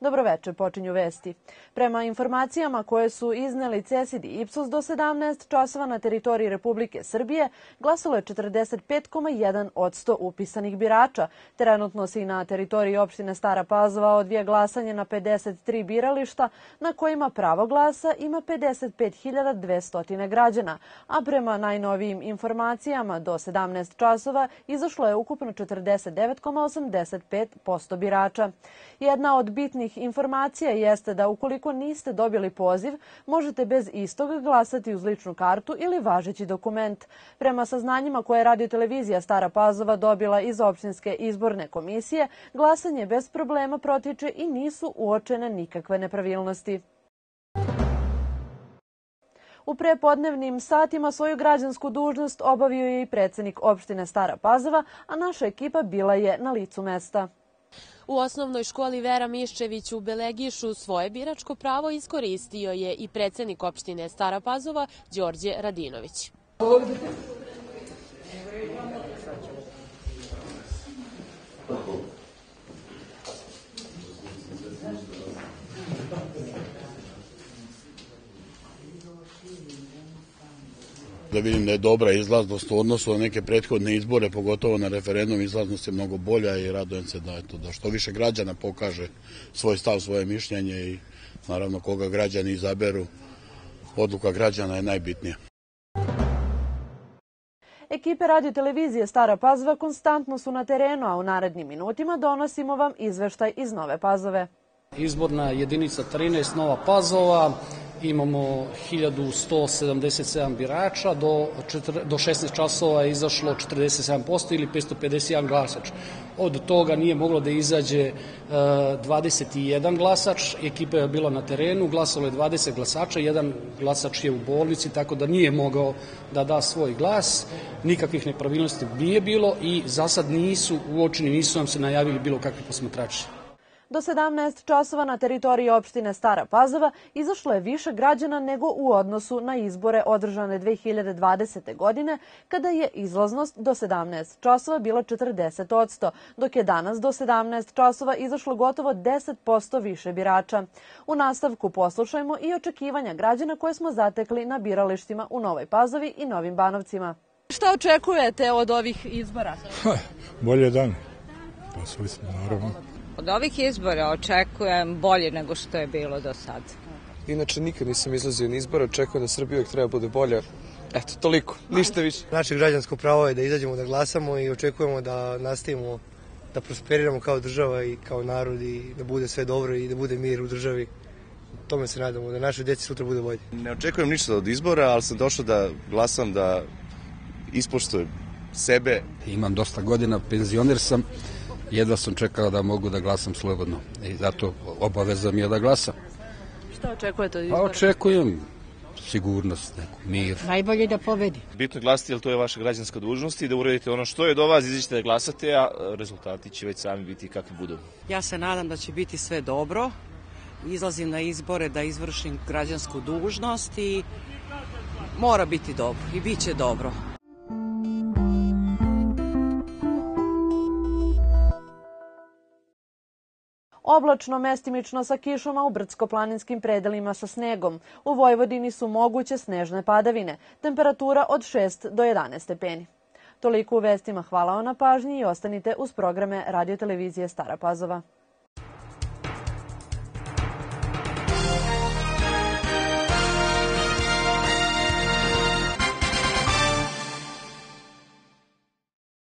Dobroveče počinju vesti. Prema informacijama koje su izneli CESID i IPSOS do 17 časova na teritoriji Republike Srbije glasalo je 45,1% upisanih birača. Trenutno se i na teritoriji opštine Stara Pazova odvija glasanje na 53 birališta na kojima pravo glasa ima 55.200 građana, a prema najnovijim informacijama do 17 časova izašlo je ukupno 49,85% birača. Jedna od bitnih bitnih informacija jeste da ukoliko niste dobili poziv, možete bez istog glasati uz ličnu kartu ili važeći dokument. Prema saznanjima koje je radiotelevizija Stara Pazova dobila iz opštinske izborne komisije, glasanje bez problema protiče i nisu uočene nikakve nepravilnosti. U prepodnevnim satima svoju građansku dužnost obavio je i predsednik opštine Stara Pazova, a naša ekipa bila je na licu mesta. U osnovnoj školi Vera Miščević u Belegišu svoje biračko pravo iskoristio je i predsednik opštine Stara Pazova Đorđe Radinović. da vidim da je dobra izlaznost u odnosu na neke prethodne izbore, pogotovo na referendum, izlaznost je mnogo bolja i radojem se da, eto, da što više građana pokaže svoj stav, svoje mišljenje i naravno koga građani izaberu, odluka građana je najbitnija. Ekipe radio televizije Stara Pazova konstantno su na terenu, a u narednim minutima donosimo vam izveštaj iz Nove Pazove. Izborna jedinica 13 Nova Pazova, imamo 1177 birača, do, četre, do 16 časova je izašlo 47% ili 551 glasač. Od toga nije moglo da izađe e, 21 glasač, ekipa je bila na terenu, glasalo je 20 glasača, jedan glasač je u bolnici, tako da nije mogao da da svoj glas, nikakvih nepravilnosti nije bilo i za sad nisu uočeni, nisu nam se najavili bilo kakvi posmatrači. Do 17 časova na teritoriji opštine Stara Pazova izašlo je više građana nego u odnosu na izbore održane 2020. godine, kada je izlaznost do 17 časova bila 40%, dok je danas do 17 časova izašlo gotovo 10% više birača. U nastavku poslušajmo i očekivanja građana koje smo zatekli na biralištima u Novoj Pazovi i Novim Banovcima. Šta očekujete od ovih izbora? Ha, bolje dan. Poslali pa smo, naravno. Od ovih izbora očekujem bolje nego što je bilo do sad. Inače, nikad nisam izlazio na izbora, očekujem da Srbija uvek treba da bude bolja. Eto, toliko, ništa više. Naše građansko pravo je da izađemo da glasamo i očekujemo da nastavimo da prosperiramo kao država i kao narod i da bude sve dobro i da bude mir u državi tome se nadamo, da naše djeci sutra bude bolje. Ne očekujem ništa od izbora, ali sam došao da glasam da ispoštujem sebe. Imam dosta godina, penzioner sam, jedva sam čekala da mogu da glasam slobodno i zato obaveza mi je da glasam. Šta očekujete od pa izbora? Pa očekujem sigurnost, neku, mir. Najbolje da pobedi. Bitno je glasati, jer to je vaša građanska dužnost i da uradite ono što je do vas, izađete da glasate, a rezultati će već sami biti kakvi budu. Ja se nadam da će biti sve dobro. Izlazim na izbore da izvršim građansku dužnost i mora biti dobro i bit će dobro. Oblačno mestimično sa kišom, a u brdsko-planinskim predelima sa snegom. U Vojvodini su moguće snežne padavine. Temperatura od 6 do 11 stepeni. Toliko u vestima. Hvala vam na pažnji i ostanite uz programe Televizije Stara Pazova.